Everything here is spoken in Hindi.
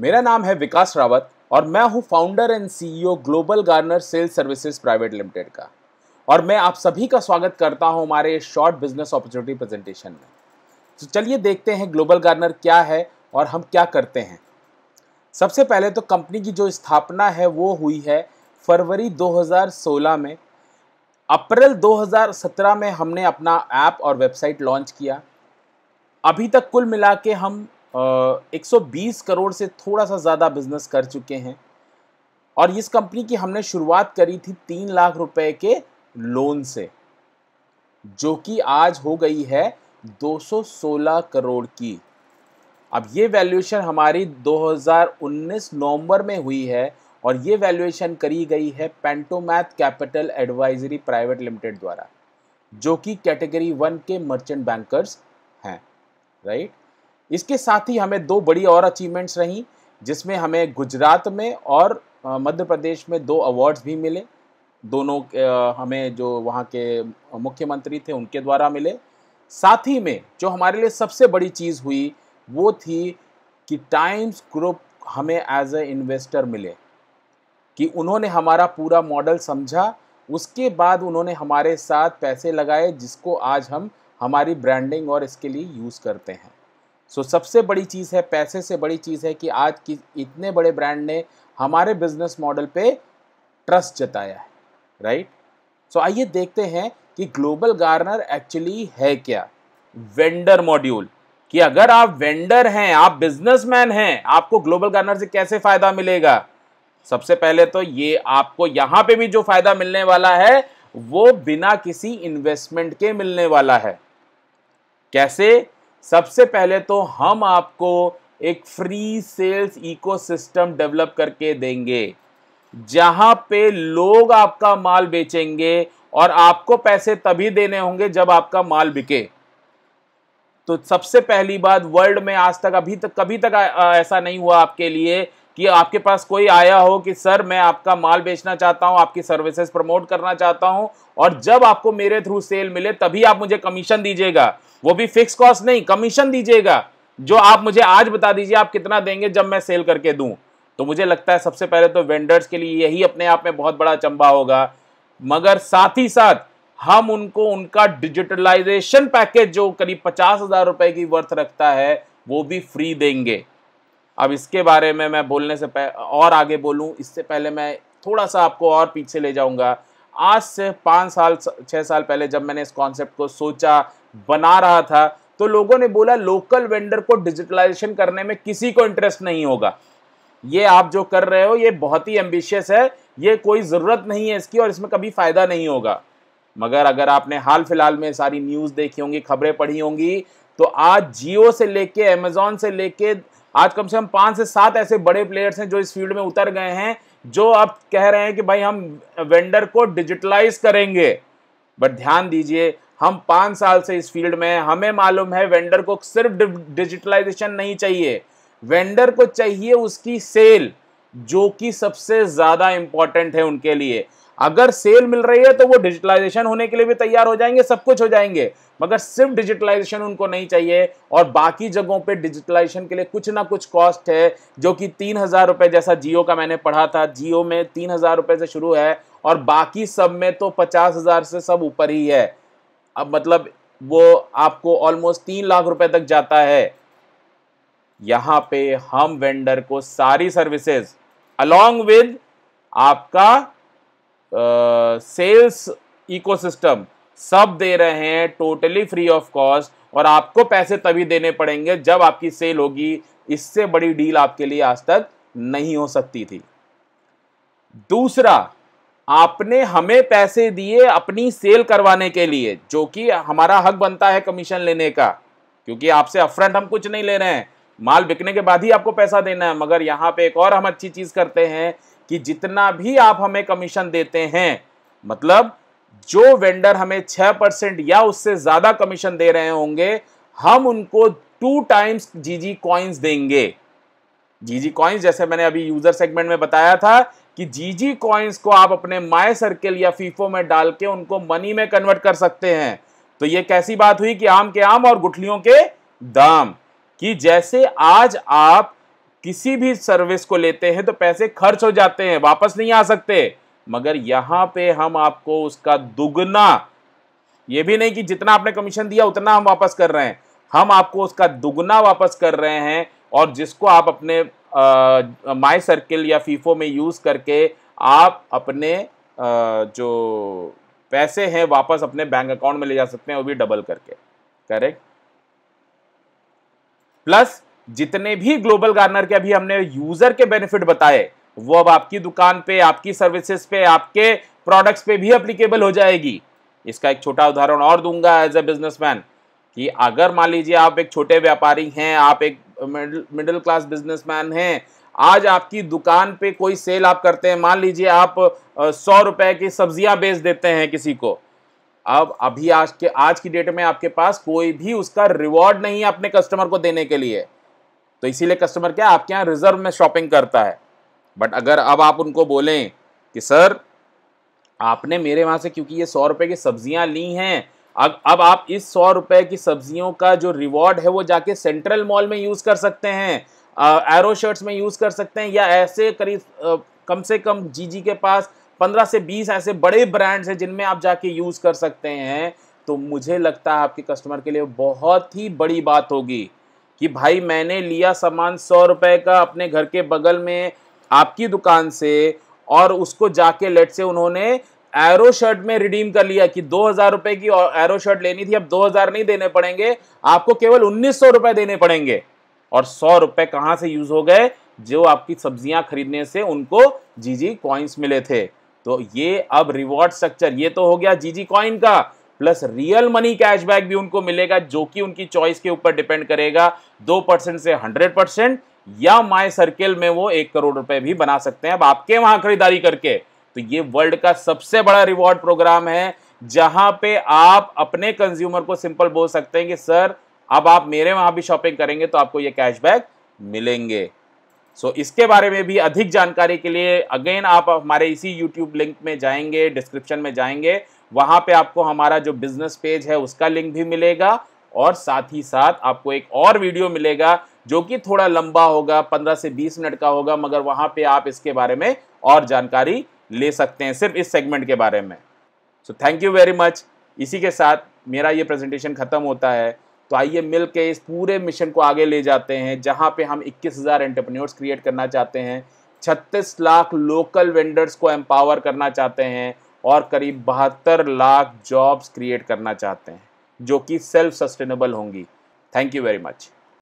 मेरा नाम है विकास रावत और मैं हूं founder and CEO Global Garner Sales Services Private Limited का और मैं आप सभी का स्वागत करता हूं हमारे इस शॉर्ट बिजनेस अपॉर्चुनिटी प्रेजेंटेशन में तो चलिए देखते हैं ग्लोबल गार्नर क्या है और हम क्या करते हैं सबसे पहले तो कंपनी की जो स्थापना है वो हुई है फरवरी 2016 में अप्रैल 2017 में हमने अपना ऐप और वेबसाइट लॉन्च किया अभी तक कुल मिला के हम 120 करोड़ से थोड़ा सा ज़्यादा बिजनेस कर चुके हैं और इस कंपनी की हमने शुरुआत करी थी तीन लाख रुपए के लोन से जो कि आज हो गई है 216 करोड़ की अब ये वैल्यूएशन हमारी 2019 नवंबर में हुई है और ये वैल्यूएशन करी गई है Pantomath Capital Advisory Private Limited द्वारा जो कि कैटेगरी वन के मर्चेंट बैंकर्स हैं राइट इसके साथ ही हमें दो बड़ी और अचीवमेंट्स रहीं जिसमें हमें गुजरात में और मध्य प्रदेश में दो अवार्ड्स भी मिले दोनों हमें जो वहाँ के मुख्यमंत्री थे उनके द्वारा मिले साथ ही में जो हमारे लिए सबसे बड़ी चीज़ हुई वो थी कि टाइम्स ग्रुप हमें एज ए इन्वेस्टर मिले कि उन्होंने हमारा पूरा मॉडल समझा उसके बाद उन्होंने हमारे साथ पैसे लगाए जिसको आज हम हमारी ब्रांडिंग और इसके लिए यूज़ करते हैं सो so, सबसे बड़ी चीज़ है पैसे से बड़ी चीज़ है कि आज की इतने बड़े ब्रांड ने हमारे बिजनेस मॉडल पे ट्रस्ट जताया है राइट सो आइए देखते हैं कि ग्लोबल गार्नर एक्चुअली है क्या वेंडर मॉड्यूल कि अगर आप वेंडर हैं आप बिजनेसमैन हैं आपको ग्लोबल गार्नर से कैसे फ़ायदा मिलेगा सबसे पहले तो ये आपको यहाँ पे भी जो फ़ायदा मिलने वाला है वो बिना किसी इन्वेस्टमेंट के मिलने वाला है कैसे सबसे पहले तो हम आपको एक फ्री सेल्स इकोसिस्टम डेवलप करके देंगे जहां पे लोग आपका माल बेचेंगे और आपको पैसे तभी देने होंगे जब आपका माल बिके तो सबसे पहली बात वर्ल्ड में आज तक अभी तक कभी तक ऐसा नहीं हुआ आपके लिए कि आपके पास कोई आया हो कि सर मैं आपका माल बेचना चाहता हूं आपकी सर्विसेज प्रमोट करना चाहता हूं और जब आपको मेरे थ्रू सेल मिले तभी आप मुझे कमीशन दीजिएगा वो भी फिक्स कॉस्ट नहीं कमीशन दीजिएगा जो आप मुझे आज बता दीजिए आप कितना देंगे जब मैं सेल करके दूं तो मुझे लगता है सबसे पहले तो वेंडर्स के लिए यही अपने आप में बहुत बड़ा चंबा होगा मगर साथ ही साथ हम उनको उनका डिजिटलाइजेशन पैकेज जो करीब पचास हज़ार रुपए की वर्थ रखता है वो भी फ्री देंगे अब इसके बारे में मैं बोलने से और आगे बोलूं इससे पहले मैं थोड़ा सा आपको और पीछे ले जाऊँगा आज से पाँच साल छः साल पहले जब मैंने इस कॉन्सेप्ट को सोचा बना रहा था तो लोगों ने बोला लोकल वेंडर को डिजिटलाइजेशन करने में किसी को इंटरेस्ट नहीं होगा ये आप जो कर रहे हो ये बहुत ही एम्बिशियस है ये कोई ज़रूरत नहीं है इसकी और इसमें कभी फ़ायदा नहीं होगा मगर अगर आपने हाल फिलहाल में सारी न्यूज़ देखी होंगी खबरें पढ़ी होंगी तो आज जियो से लेके अमेजोन से लेके आज कम से कम पाँच से सात ऐसे बड़े प्लेयर्स हैं जो इस फील्ड में उतर गए हैं जो अब कह रहे हैं कि भाई हम वेंडर को डिजिटलाइज करेंगे बट ध्यान दीजिए हम पाँच साल से इस फील्ड में हमें मालूम है वेंडर को सिर्फ डिजिटलाइजेशन नहीं चाहिए वेंडर को चाहिए उसकी सेल जो कि सबसे ज़्यादा इम्पॉर्टेंट है उनके लिए अगर सेल मिल रही है तो वो डिजिटलाइजेशन होने के लिए भी तैयार हो जाएंगे सब कुछ हो जाएंगे मगर सिर्फ डिजिटलाइजेशन उनको नहीं चाहिए और बाकी जगहों पे डिजिटलाइजेशन के लिए कुछ ना कुछ कॉस्ट है जो कि तीन हज़ार रुपये जैसा जियो का मैंने पढ़ा था जियो में तीन हज़ार रुपये से शुरू है और बाकी सब में तो पचास हज़ार से सब ऊपर ही है अब मतलब वो आपको ऑलमोस्ट तीन लाख रुपए तक जाता है यहाँ पे हम वेंडर को सारी सर्विसेज अलोंग विद आपका सेल्स इकोसिस्टम सब दे रहे हैं टोटली फ्री ऑफ कॉस्ट और आपको पैसे तभी देने पड़ेंगे जब आपकी सेल होगी इससे बड़ी डील आपके लिए आज तक नहीं हो सकती थी दूसरा आपने हमें पैसे दिए अपनी सेल करवाने के लिए जो कि हमारा हक बनता है कमीशन लेने का क्योंकि आपसे अपफ्रंट हम कुछ नहीं ले रहे हैं माल बिकने के बाद ही आपको पैसा देना है मगर यहाँ पे एक और हम अच्छी चीज़ करते हैं कि जितना भी आप हमें कमीशन देते हैं मतलब जो वेंडर हमें छह परसेंट या उससे ज़्यादा कमीशन दे रहे होंगे हम उनको टू टाइम्स जीजी कॉइन्स देंगे जीजी कॉइन्स जैसे मैंने अभी यूज़र सेगमेंट में बताया था कि जीजी कॉइन्स को आप अपने माय सर्किल या फीफो में डाल के उनको मनी में कन्वर्ट कर सकते हैं तो ये कैसी बात हुई कि आम के आम और गुठलियों के दाम कि जैसे आज आप किसी भी सर्विस को लेते हैं तो पैसे खर्च हो जाते हैं वापस नहीं आ सकते मगर यहां पे हम आपको उसका दुगना ये भी नहीं कि जितना आपने कमीशन दिया उतना हम वापस कर रहे हैं हम आपको उसका दुगना वापस कर रहे हैं और जिसको आप अपने माई सर्किल या फीफो में यूज़ करके आप अपने आ, जो पैसे हैं वापस अपने बैंक अकाउंट में ले जा सकते हैं वो भी डबल करके करेक्ट प्लस जितने भी ग्लोबल गार्नर के अभी हमने यूजर के बेनिफिट बताए वो अब आपकी दुकान पे आपकी सर्विसेज पे आपके प्रोडक्ट्स पे भी अप्लीकेबल हो जाएगी इसका एक छोटा उदाहरण और दूंगा एज ए बिजनेसमैन कि अगर मान लीजिए आप एक छोटे व्यापारी हैं आप एक मिडिल क्लास बिजनेसमैन हैं आज आपकी दुकान पे कोई सेल आप करते हैं मान लीजिए आप सौ रुपए की सब्जियां बेच देते हैं किसी को अब अभी आज के आज की डेट में आपके पास कोई भी उसका रिवॉर्ड नहीं है अपने कस्टमर को देने के लिए तो इसीलिए कस्टमर क्या आपके यहाँ रिजर्व में शॉपिंग करता है बट अगर अब आप उनको बोलें कि सर आपने मेरे वहाँ से क्योंकि ये सौ रुपये की सब्जियाँ ली हैं अब अब आप इस सौ रुपये की सब्जियों का जो रिवॉर्ड है वो जाके सेंट्रल मॉल में यूज़ कर सकते हैं एरो शर्ट्स में यूज़ कर सकते हैं या ऐसे करीब कम से कम जीजी के पास पंद्रह से बीस ऐसे बड़े ब्रांड्स हैं जिनमें आप जाके यूज़ कर सकते हैं तो मुझे लगता है आपके कस्टमर के लिए बहुत ही बड़ी बात होगी कि भाई मैंने लिया सामान सौ रुपए का अपने घर के बगल में आपकी दुकान से और उसको जाके लेट से उन्होंने एरो शर्ट में रिडीम कर लिया कि दो हजार रुपए की एरो शर्ट लेनी थी अब दो हजार नहीं देने पड़ेंगे आपको केवल उन्नीस सौ रुपए देने पड़ेंगे और सौ रुपए कहाँ से यूज हो गए जो आपकी सब्जियां खरीदने से उनको जीजी कॉइन्स मिले थे तो ये अब रिवॉर्ड स्ट्रक्चर ये तो हो गया जीजी कॉइन का प्लस रियल मनी कैशबैक भी उनको मिलेगा जो कि उनकी चॉइस के ऊपर डिपेंड करेगा दो परसेंट से हंड्रेड परसेंट या माई सर्किल में वो एक करोड़ रुपए भी बना सकते हैं अब आपके वहां खरीदारी करके तो ये वर्ल्ड का सबसे बड़ा रिवॉर्ड प्रोग्राम है जहां पे आप अपने कंज्यूमर को सिंपल बोल सकते हैं कि सर अब आप मेरे वहां भी शॉपिंग करेंगे तो आपको ये कैशबैक मिलेंगे सो so, इसके बारे में भी अधिक जानकारी के लिए अगेन आप हमारे इसी यूट्यूब लिंक में जाएंगे डिस्क्रिप्शन में जाएंगे वहाँ पे आपको हमारा जो बिजनेस पेज है उसका लिंक भी मिलेगा और साथ ही साथ आपको एक और वीडियो मिलेगा जो कि थोड़ा लंबा होगा पंद्रह से बीस मिनट का होगा मगर वहाँ पे आप इसके बारे में और जानकारी ले सकते हैं सिर्फ इस सेगमेंट के बारे में so thank you very much इसी के साथ मेरा ये प्रेजेंटेशन ख़त्म होता है तो आइए मिल के इस पूरे मिशन को आगे ले जाते हैं जहाँ पे हम 21,000 हज़ार एंटरप्रेन्योर्स क्रिएट करना चाहते हैं 36 लाख लोकल वेंडर्स को एम्पावर करना चाहते हैं और करीब बहत्तर लाख जॉब्स क्रिएट करना चाहते हैं जो कि सेल्फ सस्टेनेबल होंगी थैंक यू वेरी मच